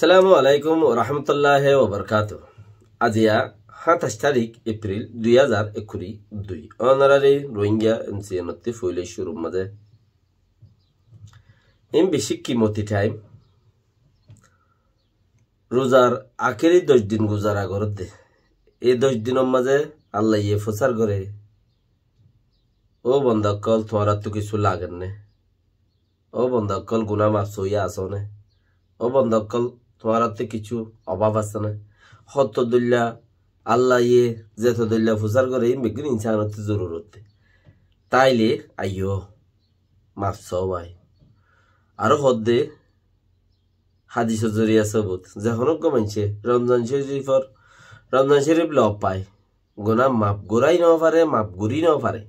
সালামু আলাইকুম রহমতুল্লাহ ওবরকাত আজিয়া সাতাইশ তারিখ এপ্রিল দুই হাজার একুরি দুই অনারারি রোহিঙ্গা তে ফুইলে শুরু মাঝে এম বেশি কিমতি টাইম রোজার আখেরি দশ দিন গুজার আগর দে এই দশ দিনের মাঝে আল্লাহ ইয়ে ফসার করে ও কল তোমার তো কিছু লাগেন নে ও বন্ধাকল গুনা মাফ হইয়া আসনে ও বন্ধকল তোমার কিছু অভাব আছে না হত দুল্লা আল্লাহ ইয়ে যেত দুল্লা ফুচার করে এই মেঘিন ইনসান হতে জরুরত তাইলে আইয়ো মাফ সবাই আরো হদ্দে হাদিস জরিয়া সবুত যখন কমাইছে রমজান শরীফর রমজান শরীফ ল পায় গোনা মাপ গোড়াই ন পারে মাপ গুড়ি নাও পারে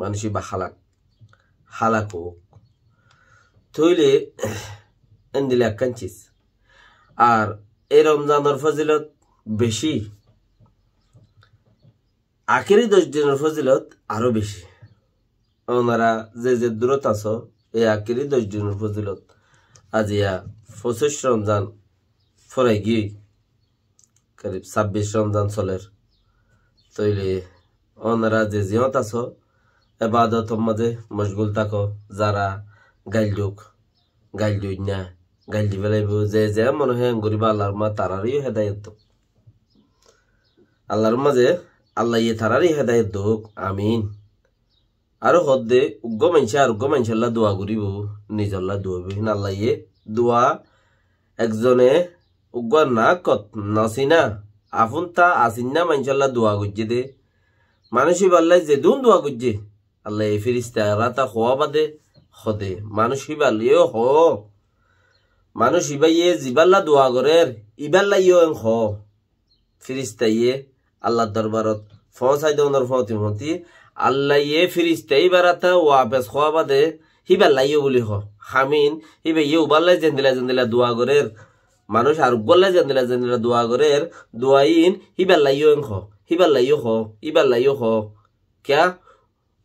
মানুষই বা হালাক হালাক হোক থইলে এন্দিলে একখান চিজ আর এই রমজানের ফজিলত বেশি আখেরি দশ দিনের ফজিলত আরো বেশি ওনারা যে যে দূরত আছো এই আখেরি দশ দিনের ফজিলত আজ ইয়া পঁচিশ রমজান ফরাই গিয়ে করিব ছাব্বিশ রমজান চলের তৈলে ওনারা যে জিহত আছো এবাদত মাঝে মশগুল থাকো যারা গাইল দুক গাইল দুই না গাইল বেলাই যে যে মনে হয় গরিব আল্লাহর মা তারারই হেদায়ত আল্লাহর মাঝে আল্লাহ ইয়ে তারারই হেদায়ত দোক আমিন আৰু সদে উগ্ৰ মানুহে আৰু উগ্ৰ মানুহে দোৱা কৰিব নিজৰলা আল্লাহ ইয়ে দোয়া একজনে উগ্র উগ্ৰ নাকত নাচিনা আপোন তা আচিনা মানুহে দোয়া গজ্জে দে মানুষই বাল্লাই যে দুন দোয়া গজ্জে আল্লাহ এ ফিরিস্তা তা খোৱা বাদে হদে মানুষই বাল্লিও হ মানুষ ইবাইয়ে জিবাল্লা দোয়া করের ইবাল্লা হ খ ফিরিস্তাইয়ে আল্লাহ দরবারত ফসাই দনর ফতি মতি আল্লাহ ইয়ে ফিরিস্তাই বারাতা ও আবেস খোয়াবা দে হিবাল্লা ইয়ে বলি খ হামিন হিবে ইয়ে উবাল্লাই জেন্দিলা জেন্দিলা দোয়া করের মানুষ আর গল্লা জেন্দিলা জেন্দিলা দোয়া করের দোয়াইন হিবাল্লা ইয় খ হিবাল্লা ইয় খ ইবাল্লা ইয় খ ক্যা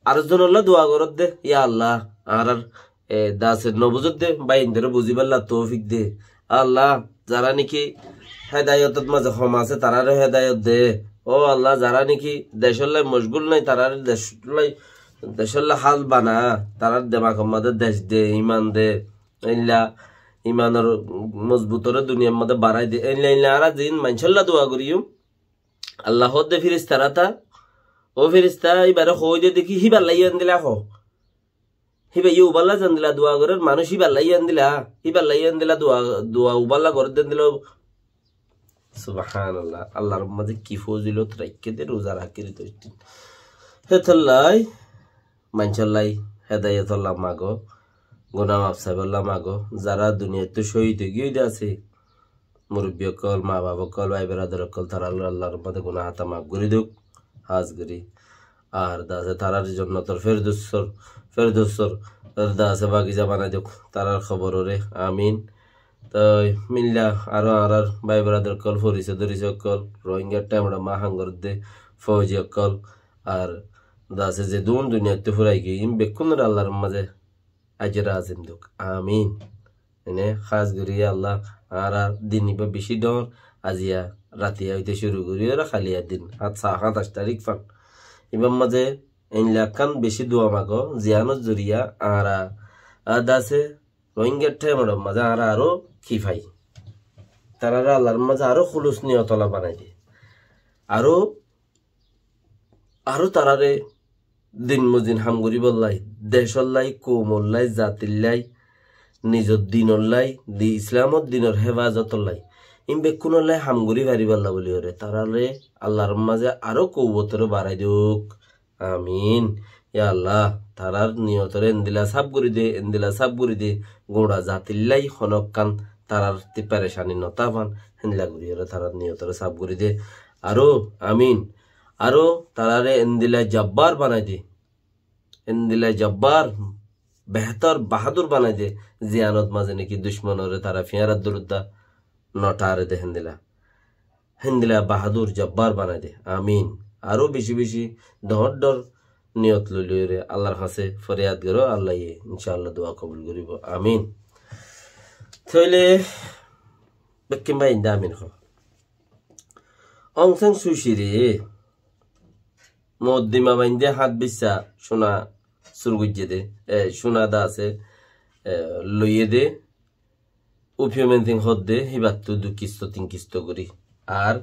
আর জনল্লা দোয়া করত দে ইয়া আল্লাহ আর আর দাসের নবজুত দে বা ইন্দ্রে বুঝিবাল্লা তৌফিক দে আল্লাহ যারা নাকি হেদায়তের মাঝে হম আছে তারারে হেদায়ত দে ও আল্লাহ যারা নাকি দেশের লাই মশগুল নাই তারার দেশের লাই হাল বানা তারার দেমাক মাদের দেশ দে ইমান দে এলা ইমানের মজবুতরে দুনিয়ার মধ্যে বাড়াই দে এলা এলা আর দিন মানসল্লা দোয়া করিও আল্লাহ দে ফিরিস্তারা তা ও ফিরিস্তা এবারে হই দে দেখি হিবার লাইয়ান দিলা হোক হিবা ইউ বাল্লা জান দিলা দোয়া ঘরের মানুষ হিবাল্লা ইয়ান দিলা হিবাল্লা ইয়ান দিলা দোয়া দোয়া উবাল্লা ঘর দেন দিল সুবাহান আল্লাহ আল্লাহর মাঝে কি ফজিলত রাখকে দে রোজা রাখি রে তৈরি হেতল্লাই মাঞ্চল্লাই হেদায়তল্লাহ মাগো গোনা গোনাম আফসাবল্লাহ মাগো যারা দুনিয়াতে শহীদ গিয়ে আছে মুরব্বী অকল মা বাবা কল ভাই বেড়াদের অকল তারা আল্লাহর মাঝে গোনা হাতা মাফ করে দুক হাজ করি আর দাসে তারার জন্য তোর ফেরদুসর ফেরদুসর দাসে বাগিচা বানাই দিও তারার খবর রে আমিন তো মিল্লা আরো আর ভাই ব্রাদার কল ফরিসে দরিস কল রোহিঙ্গার টাইম মা হাঙ্গর দে ফৌজি কল আর দাসে যে দুন দুনিয়াতে ফুরাই গিয়ে ইম বেকুন আল্লাহর মাঝে আজরা আজিম দুক আমিন এনে খাস করিয়া আল্লাহ আর আর দিন বা বেশি ডর আজিয়া রাতিয়া হইতে শুরু করিয়া খালিয়া দিন হাত আচ্ছা, সা হাত আট তারিখ ফান ইমাম মাজে খান বেশি দোয়া মাগো জিয়ানো জুরিয়া আহারা আর দাসে রোহিঙ্গার ঠে মরম মাঝে আহারা আরো খিফাই তারা আল্লাহর মাঝে আরো খুলুস নিয়তলা বানাই দিয়ে আরো আরো তারারে দিন মজিন হামগুরি বললাই দেশল্লাই কোমল্লাই জাতিল্লাই নিজর দিনল্লাই দি ইসলামত দিনর হেফাজতল্লাই ইমবেক্ষণ হলে হামগুড়ি বাড়ি পাল্লা বলি ওরে তারালে আল্লাহর মাঝে আরও কৌবতরে বাড়াই দিক আমিন ইয়া আল্লাহ তারার নিয়তরে এন্দিলা সাপ গুড়ি দে এন্দিলা সাপ গুড়ি দে গোড়া জাতিল্লাই কান তারার তি পেরেশানি নতা পান হেন্দিলা গুড়ি ওরে তারার নিয়তরে সাপ গুড়ি দে আরও আমিন আরও তারারে এন্দিলা জব্বার বানাই দে এন্দিলা জব্বার বেহতর বাহাদুর বানাই দে জিয়ানত মাঝে নাকি দুশ্মনরে তারা ফিয়ারাত দরুদ্দা নটারে দে হেন্দিলা হেন্দিলা বাহাদুর জব্বার বানাই দে আমিন আরও বেশি বেশি ডর ডর নিয়ত লইল রে আল্লাহর হাসে ফরিয়াদ করো আল্লাহ ইয়ে ইনশাআল্লাহ দোয়া কবুল করিব আমিন তাহলে কিংবা ইন্দা আমিন হ অংসাং সুশিরে মদ্দিমা বাইন্দে হাত বিছা সোনা সুরগুজ্জে দে সোনা দা আছে লইয়ে দে উফিওমেন্থিং হদ্দে হিবাত্তু দু কিস্ত তিন কিস্ত করি আর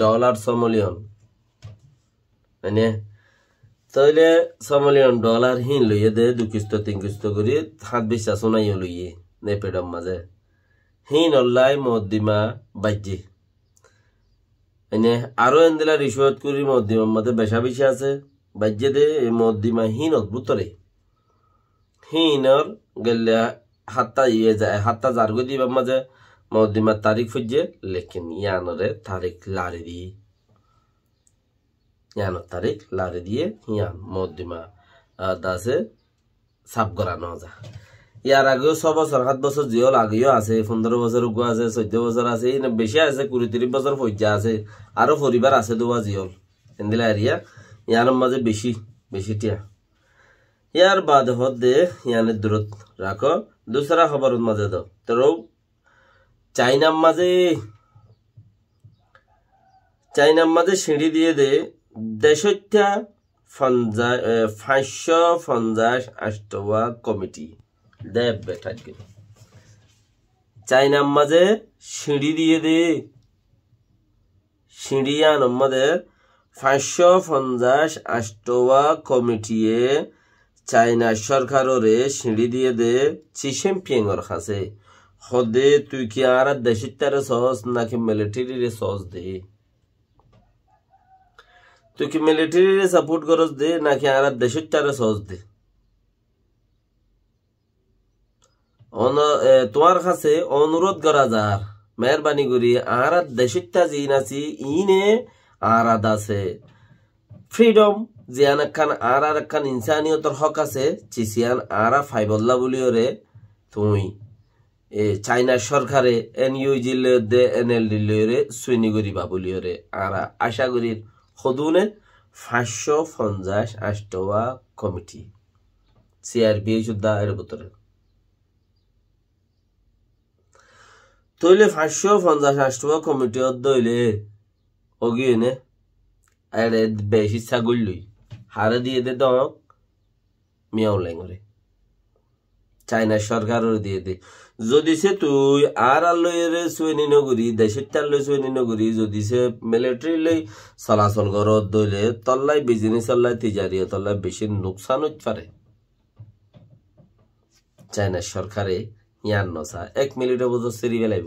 ডলার সমলিয়ন মানে তাইলে সমলিয়ন ডলার হিন লইয়ে দে দু কিস্ত তিন কিস্ত করি হাত বিশ্বাস নাইও লইয়ে নে পেডম মাঝে হিন অল্লাই মদ্দিমা বাইজি এনে মানে, আরো এন্দেলা রিসোয়াত করি মদ্দিমার মধ্যে বেশা বেশি আছে বাজ্যে দে মদ্দিমা হিন অদ্ভুতরে হিনর গেল্লা হাত্তা ইয়ে যায় হাত্তা জারগো দিবা মাঝে মদিমার তারিখ ফুজে লেকিন ইয়ানরে তারিখ লারে দি ইয়ানোর তারিখ লারে দিয়ে ইয়ান মদিমা দাসে সাফ করানো যা ইয়ার আগেও ছ বছর সাত বছর জিওল আগেও আছে পনেরো বছর উগো আছে চোদ্দ বছর আছে বেশি আছে কুড়ি তিরিশ বছর ফজ্জা আছে আরো পরিবার আছে দুবা জিওল এন্দিলা এরিয়া ইয়ানোর মাঝে বেশি বেশি টিয়া ইয়ার বাদ होदे याने দূরত রাখো দুসরা খবর মাঝে दो তোর চাইনার মাঝে চাইনার মাঝে সিঁড়ি দিয়ে দে দেশটা পঞ্চাশ পাঁচশো পঞ্চাশ আষ্টওয়া কমিটি দেবে থাকবে চাইনার মাঝে সিঁড়ি দিয়ে দে সিঁড়ি আনম্মাদের পাঁচশো পঞ্চাশ আষ্টওয়া কমিটিয়ে চায়না সরকাররে সিঁড়ি দিয়ে দে চিসেম পিয়েঙ্গর খাসে হদে তুই কি আর দেশের তারে সহজ নাকি মিলিটারি সহজ দে তুই কি মিলিটারি সাপোর্ট করস দে নাকি আর দেশের তারে সহজ দে তোমার কাছে অনুরোধ করা যার মেহরবানি করি আর দেশের তাজিন আছি ইনে আর আছে ফ্রিডম জিয়ান একখান আর আর একখান ইনসানিয়তর হক আছে চিসিয়ান আরা ফাইবল্লা বলিওরে তুমি এ চাইনার সরকারে এন ইউ ইউজি দে এন এল ডিলিওরে সুইনিগুড়ি বাবুলিওরে আরা আশাগুড়ির হদুনে পাঁচশো পঞ্চাশ আষ্টওয়া কমিটি সিআরবি সুদ্ধা এর ভিতরে তৈলে পাঁচশো পঞ্চাশ আষ্টওয়া কমিটি দইলে অগিয়ে নে আর বেশি ছাগল লই হারে দিয়ে দে দক মিয়াও লেঙরে চাইনা সরকারও দিয়ে দে যদি সে তুই আর আল্লয়ের সুয়েনি নগরী দেশের তাল্লই সুয়েনি নগরী যদি সে মিলিটারি লই চলাচল ঘরত দইলে তল্লাই বিজনেস তল্লাই তিজারি তল্লাই বেশি নোকসান হইতে পারে চাইনা সরকারে ইয়ার নসা এক মিনিটের মতো সেরি বেলাইব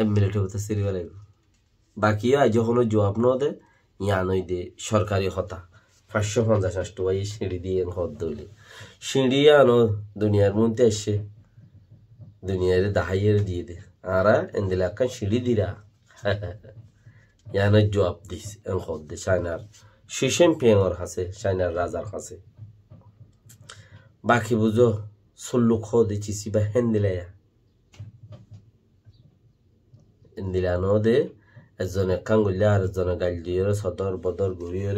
এক মিনিটের মতো সেরি বেলাইব বাকি আজ যখন জবাব ন দেয় ইয়ানই দে সরকারি হতা পাঁচশো পঞ্চাশ আষ্ট বাই সিঁড়ি দিয়ে হত দৌলি সিঁড়ি আনো দুনিয়ার মধ্যে এসে দুনিয়ার দাহাইয়ের দিয়ে দে আরা এন্দিলা একখান সিঁড়ি দিরা ইয়ানের জবাব দিস এন হত দে চাইনার সিসেম পেঙর হাসে চাইনার রাজার হাসে বাকি বুঝো সল্লু হত চিসি বা হেন দিলাইয়া এন্দিলা দে এজনে কাঙ্গুলিয়া আর এজনে গাইল দিয়ে সদর বদর ঘুরিয়ে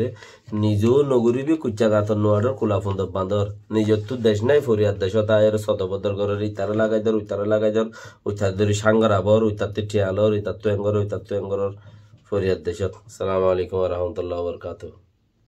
নিজেও নগরীবি কুচ্চা গাতর নোয়াডর কোলাফন্দ বান্দর নিজের তো দেশ নাই ফরিয়ার দেশ তাইর সদর বদর ঘরের ইতারা লাগাই ধর উইতারা লাগাই ধর উইতার ধরি সাঙ্গর আবর উইতার তো ঠিয়ালর উইতার তো এঙ্গর উইতার তো এঙ্গর ফরিয়ার দেশত সালামু আলাইকুম রহমতুল্লাহ বরকাতু